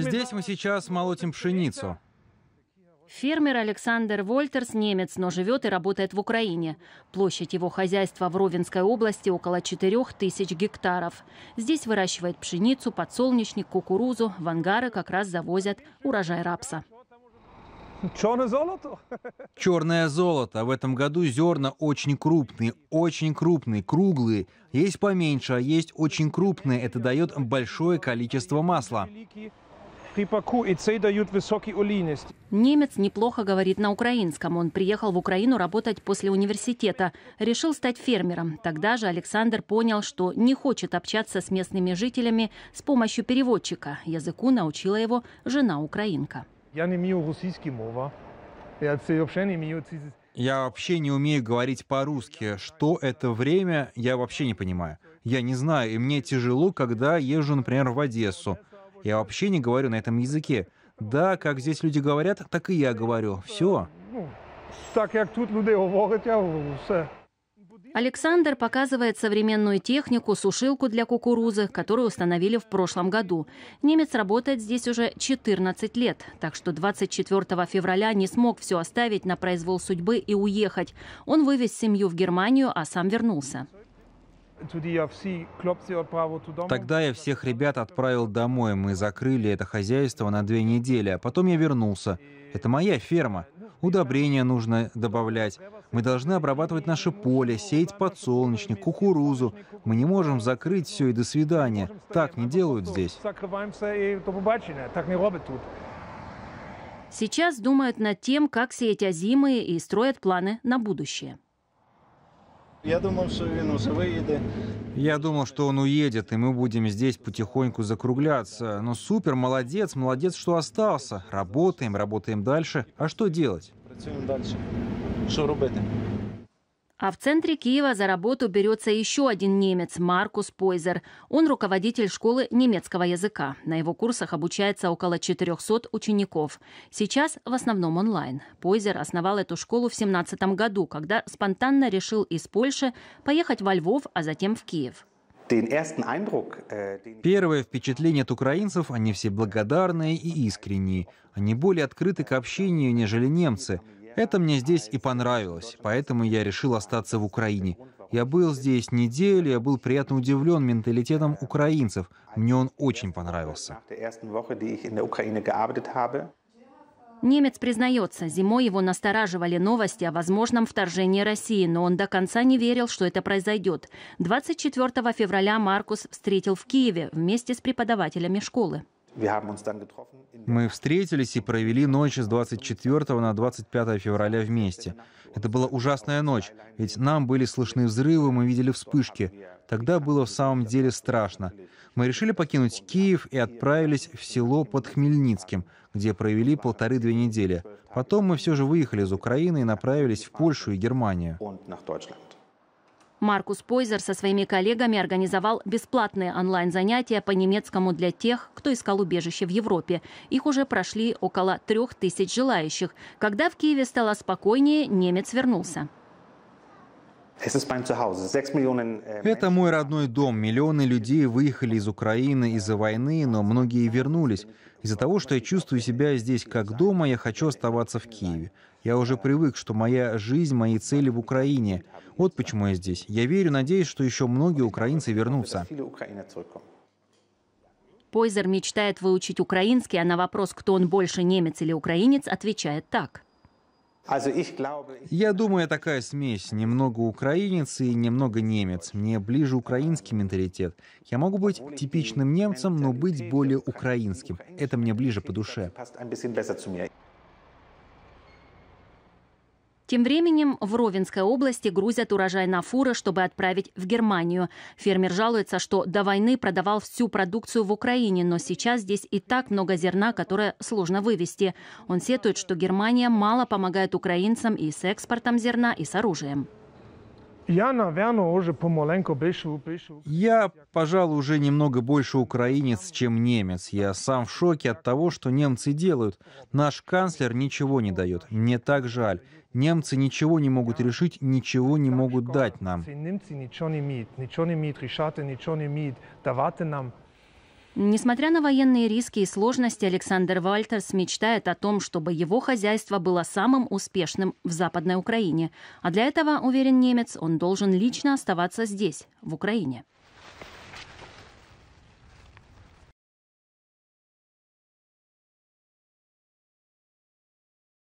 Здесь мы сейчас молотим пшеницу. Фермер Александр Вольтерс немец, но живет и работает в Украине. Площадь его хозяйства в Ровенской области около 4 тысяч гектаров. Здесь выращивает пшеницу, подсолнечник, кукурузу. В ангары как раз завозят урожай рапса. Черное золото? Черное золото. В этом году зерна очень крупные, очень крупные, круглые. Есть поменьше, а есть очень крупные. Это дает большое количество масла. Немец неплохо говорит на украинском. Он приехал в Украину работать после университета. Решил стать фермером. Тогда же Александр понял, что не хочет общаться с местными жителями с помощью переводчика. Языку научила его жена-украинка. Я не умею русский мова. Я вообще не умею... Я вообще не умею говорить по-русски. Что это время, я вообще не понимаю. Я не знаю, и мне тяжело, когда езжу, например, в Одессу. Я вообще не говорю на этом языке. Да, как здесь люди говорят, так и я говорю. Все. Александр показывает современную технику, сушилку для кукурузы, которую установили в прошлом году. Немец работает здесь уже 14 лет, так что 24 февраля не смог все оставить на произвол судьбы и уехать. Он вывез семью в Германию, а сам вернулся. Тогда я всех ребят отправил домой. Мы закрыли это хозяйство на две недели, а потом я вернулся. Это моя ферма. Удобрения нужно добавлять. Мы должны обрабатывать наше поле, сеять подсолнечник, кукурузу. Мы не можем закрыть все и до свидания. Так не делают здесь. Сейчас думают над тем, как сеять озимые и строят планы на будущее. Я думал, что он уже выедет. Я думал, что он уедет, и мы будем здесь потихоньку закругляться. Но ну, супер, молодец, молодец, что остался. Работаем, работаем дальше. А что делать? Працюем дальше. Что делать? А в центре Киева за работу берется еще один немец Маркус Пойзер. Он руководитель школы немецкого языка. На его курсах обучается около 400 учеников. Сейчас в основном онлайн. Пойзер основал эту школу в 2017 году, когда спонтанно решил из Польши поехать во Львов, а затем в Киев. Äh, Первое впечатление от украинцев – они все благодарные и искренние. Они более открыты к общению, нежели немцы – это мне здесь и понравилось, поэтому я решил остаться в Украине. Я был здесь неделю, я был приятно удивлен менталитетом украинцев. Мне он очень понравился. Немец признается, зимой его настораживали новости о возможном вторжении России, но он до конца не верил, что это произойдет. 24 февраля Маркус встретил в Киеве вместе с преподавателями школы. Мы встретились и провели ночь с 24 на 25 февраля вместе. Это была ужасная ночь, ведь нам были слышны взрывы, мы видели вспышки. Тогда было в самом деле страшно. Мы решили покинуть Киев и отправились в село под Хмельницким, где провели полторы-две недели. Потом мы все же выехали из Украины и направились в Польшу и Германию. Маркус Пойзер со своими коллегами организовал бесплатные онлайн-занятия по немецкому для тех, кто искал убежище в Европе. Их уже прошли около трех тысяч желающих. Когда в Киеве стало спокойнее, немец вернулся. Äh, Это мой родной дом. Миллионы людей выехали из Украины из-за войны, но многие вернулись. Из-за того, что я чувствую себя здесь как дома, я хочу оставаться в Киеве. Я уже привык, что моя жизнь, мои цели в Украине. Вот почему я здесь. Я верю, надеюсь, что еще многие украинцы вернутся. Пойзер мечтает выучить украинский, а на вопрос, кто он больше, немец или украинец, отвечает так – я думаю, такая смесь. Немного украинец и немного немец. Мне ближе украинский менталитет. Я могу быть типичным немцем, но быть более украинским. Это мне ближе по душе. Тем временем в Ровенской области грузят урожай на фуры, чтобы отправить в Германию. Фермер жалуется, что до войны продавал всю продукцию в Украине, но сейчас здесь и так много зерна, которое сложно вывести. Он сетует, что Германия мало помогает украинцам и с экспортом зерна, и с оружием. Я, наверное, уже помаленьку пишу, пишу. Я, пожалуй, уже немного больше украинец, чем немец. Я сам в шоке от того, что немцы делают. Наш канцлер ничего не дает. Мне так жаль. Немцы ничего не могут решить, ничего не могут дать нам. Немцы ничего не могут решать, ничего не могут давать нам. Несмотря на военные риски и сложности, Александр Вальтерс мечтает о том, чтобы его хозяйство было самым успешным в Западной Украине. А для этого, уверен немец, он должен лично оставаться здесь, в Украине.